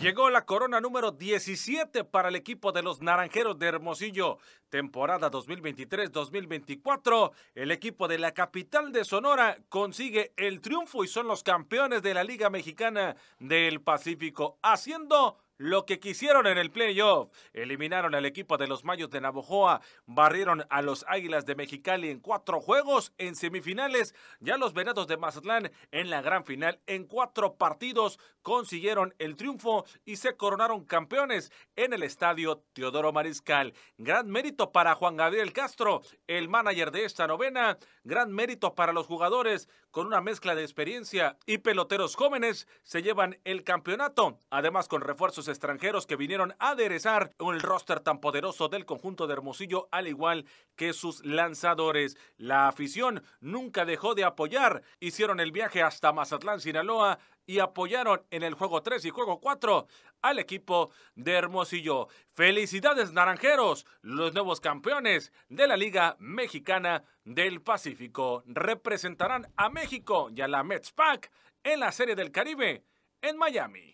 Llegó la corona número 17 para el equipo de los Naranjeros de Hermosillo. Temporada 2023-2024, el equipo de la capital de Sonora consigue el triunfo y son los campeones de la Liga Mexicana del Pacífico, haciendo lo que quisieron en el playoff. Eliminaron al equipo de los Mayos de Navojoa, barrieron a los Águilas de Mexicali en cuatro juegos en semifinales, ya los Venados de Mazatlán en la gran final en cuatro partidos consiguieron el triunfo y se coronaron campeones en el estadio Teodoro Mariscal. Gran mérito para Juan Gabriel Castro, el manager de esta novena, gran mérito para los jugadores con una mezcla de experiencia y peloteros jóvenes se llevan el campeonato, además con refuerzos extranjeros que vinieron a aderezar un roster tan poderoso del conjunto de Hermosillo, al igual que sus lanzadores. La afición nunca dejó de apoyar. Hicieron el viaje hasta Mazatlán, Sinaloa, y apoyaron en el juego 3 y juego 4 al equipo de Hermosillo. Felicidades naranjeros, los nuevos campeones de la Liga Mexicana del Pacífico. Representarán a México y a la Mets Pack en la Serie del Caribe en Miami.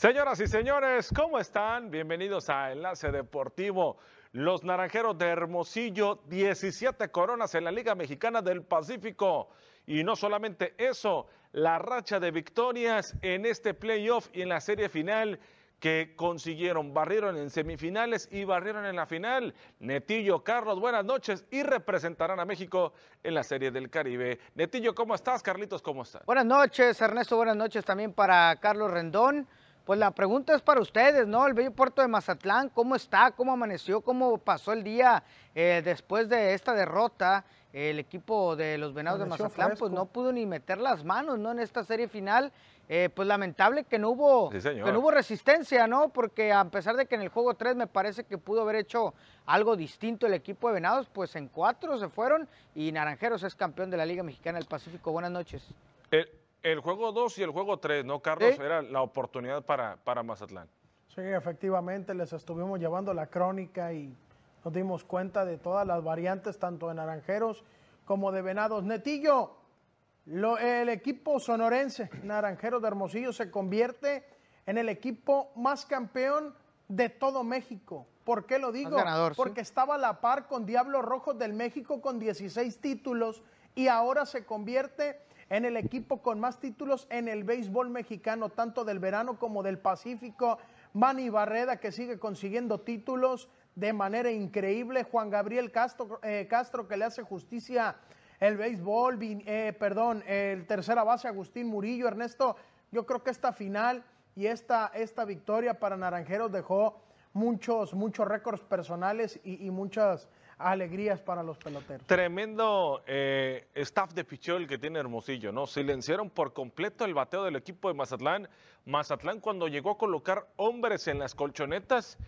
Señoras y señores, ¿cómo están? Bienvenidos a Enlace Deportivo. Los Naranjeros de Hermosillo, 17 coronas en la Liga Mexicana del Pacífico. Y no solamente eso, la racha de victorias en este playoff y en la serie final que consiguieron, barrieron en semifinales y barrieron en la final. Netillo, Carlos, buenas noches y representarán a México en la Serie del Caribe. Netillo, ¿cómo estás? Carlitos, ¿cómo estás? Buenas noches, Ernesto, buenas noches también para Carlos Rendón. Pues la pregunta es para ustedes, ¿no? El bello puerto de Mazatlán, ¿cómo está? ¿Cómo amaneció? ¿Cómo pasó el día eh, después de esta derrota? El equipo de los Venados de Mazatlán pues no pudo ni meter las manos, ¿no? En esta serie final, eh, pues lamentable que no, hubo, que no hubo resistencia, ¿no? Porque a pesar de que en el juego 3 me parece que pudo haber hecho algo distinto el equipo de Venados, pues en 4 se fueron y Naranjeros es campeón de la Liga Mexicana del Pacífico. Buenas noches. Eh, el juego 2 y el juego 3, ¿no, Carlos? Era la oportunidad para, Mazatlán. Sí, efectivamente, les estuvimos llevando la crónica y nos dimos cuenta de todas las variantes, tanto de Naranjeros como de Venados. Netillo, el equipo sonorense, Naranjeros de Hermosillo, se convierte en el equipo más campeón de todo México. ¿Por qué lo digo? Porque estaba a la par con Diablos Rojos del México con 16 títulos y ahora se convierte en el equipo con más títulos en el béisbol mexicano, tanto del verano como del Pacífico. Manny Barreda, que sigue consiguiendo títulos de manera increíble. Juan Gabriel Castro, eh, que le hace justicia el béisbol. Eh, perdón, el tercera base, Agustín Murillo. Ernesto, yo creo que esta final y esta, esta victoria para Naranjeros dejó muchos, muchos récords personales y, y muchas alegrías para los peloteros. Tremendo eh, staff de picheo el que tiene Hermosillo, ¿no? Silenciaron por completo el bateo del equipo de Mazatlán. Mazatlán cuando llegó a colocar hombres en las colchonetas,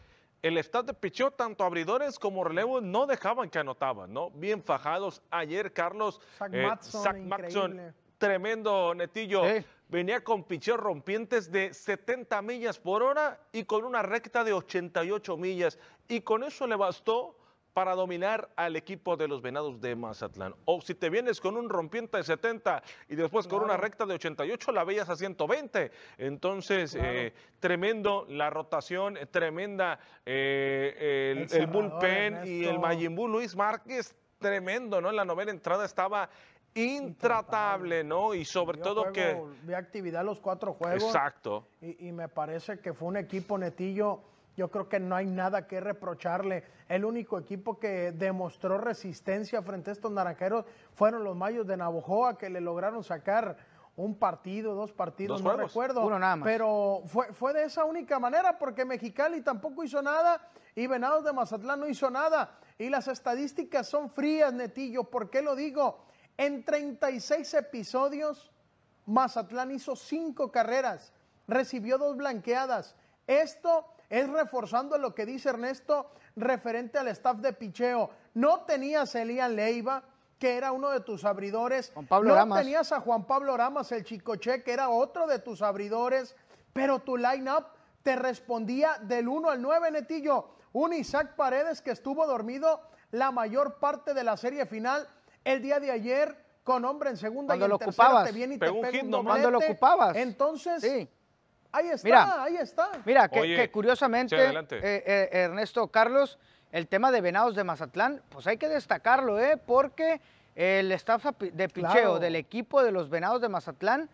el staff de picheo, tanto abridores como relevos, no dejaban que anotaban, ¿no? Bien fajados. Ayer, Carlos, Zach eh, Matson, tremendo netillo. venía con picheos rompientes de 70 millas por hora y con una recta de 88 millas. Y con eso le bastó para dominar al equipo de los Venados de Mazatlán. O si te vienes con un rompiente de 70 y después con una recta de 88, la veías a 120. Entonces, eh, tremendo la rotación, eh, tremenda eh, el, bullpen y el mayimbu Luis Márquez, tremendo, ¿no? En la novena entrada estaba intratable, ¿no? Y sobre todo que... De actividad los cuatro juegos. Exacto. y me parece que fue un equipo netillo yo creo que no hay nada que reprocharle. El único equipo que demostró resistencia frente a estos naranjeros fueron los mayos de Navojoa, que le lograron sacar un partido, dos partidos, no recuerdo. nada Pero fue, fue de esa única manera, porque Mexicali tampoco hizo nada y Venados de Mazatlán no hizo nada. Y las estadísticas son frías, Netillo. ¿Por qué lo digo? En 36 episodios, Mazatlán hizo cinco carreras, recibió dos blanqueadas. Esto es reforzando lo que dice Ernesto referente al staff de picheo. No tenías a Elian Leiva, que era uno de tus abridores. Juan Pablo no tenías a Juan Pablo Ramas, el Chicoche, que era otro de tus abridores, pero tu line-up te respondía del 1 al 9, Netillo. Un Isaac Paredes que estuvo dormido la mayor parte de la serie final el día de ayer con hombre en segunda y en tercera te un, lo ocupabas. Entonces, sí. Ahí está, mira, ahí está. Mira, que, curiosamente, eh, eh, Ernesto Carlos, el tema de Venados de Mazatlán, pues hay que destacarlo, ¿eh? Porque el staff de picheo del equipo de los Venados de Mazatlán,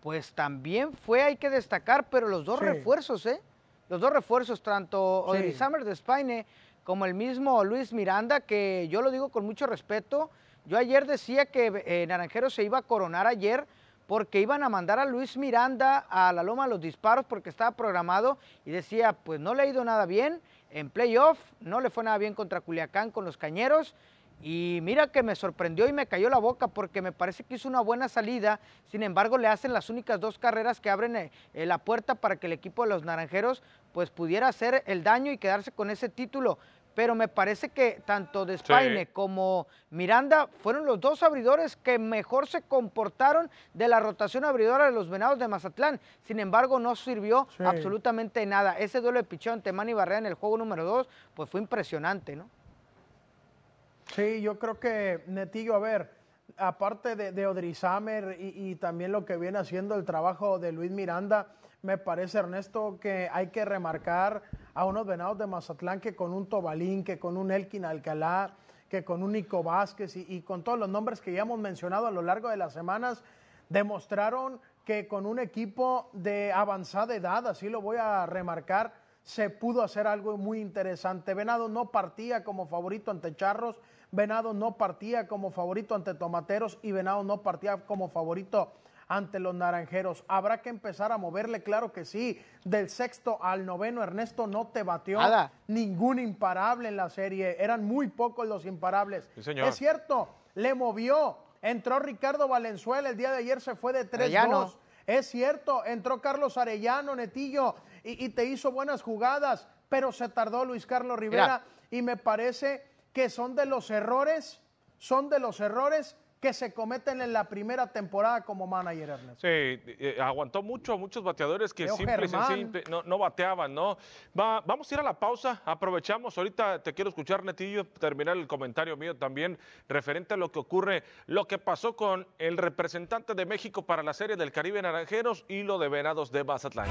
pues también fue, hay que destacar, pero los dos refuerzos, ¿eh? Los dos refuerzos, tanto el Summer de España como el mismo Luis Miranda, que yo lo digo con mucho respeto. Yo ayer decía que eh, Naranjero se iba a coronar ayer porque iban a mandar a Luis Miranda a la loma los disparos porque estaba programado y decía, pues no le ha ido nada bien en playoff, no le fue nada bien contra Culiacán con los Cañeros. Y mira que me sorprendió y me cayó la boca porque me parece que hizo una buena salida. Sin embargo, le hacen las únicas dos carreras que abren eh, eh, la puerta para que el equipo de los Naranjeros pues pudiera hacer el daño y quedarse con ese título pero me parece que tanto Despaine como Miranda fueron los dos abridores que mejor se comportaron de la rotación abridora de los Venados de Mazatlán. Sin embargo, no sirvió absolutamente nada. Ese duelo de pichón ante Manny Barrea en el juego número 2, pues fue impresionante, ¿no? Sí, yo creo que Netillo, a ver, aparte de, de Odrizamer y también lo que viene haciendo el trabajo de Luis Miranda, me parece, Ernesto, que hay que remarcar a unos venados de Mazatlán que con un Tobalín, que con un Elkin Alcalá, que con un Nico Vázquez y, con todos los nombres que ya hemos mencionado a lo largo de las semanas, demostraron que con un equipo de avanzada edad, así lo voy a remarcar, se pudo hacer algo muy interesante. Venado no partía como favorito ante Charros, Venado no partía como favorito ante Tomateros y Venado no partía como favorito ante los naranjeros. Habrá que empezar a moverle, claro que sí. Del sexto al noveno, Ernesto no te batió ningún imparable en la serie. Eran muy pocos los imparables. Es cierto, le movió. Entró Ricardo Valenzuela, el día de ayer se fue de 3-2. Es cierto, entró Carlos Arellano, Netillo, y, te hizo buenas jugadas, pero se tardó Luis Carlos Rivera y me parece que son de los errores, son de los errores que se cometen en la primera temporada como manager, Sí, eh, eh, aguantó mucho a muchos bateadores que simple, no, no, bateaban, ¿no? vamos a ir a la pausa, aprovechamos, ahorita te quiero escuchar, Netillo, terminar el comentario mío también referente a lo que ocurre, lo que pasó con el representante de México para la Serie del Caribe Naranjeros y lo de Venados de Mazatlán.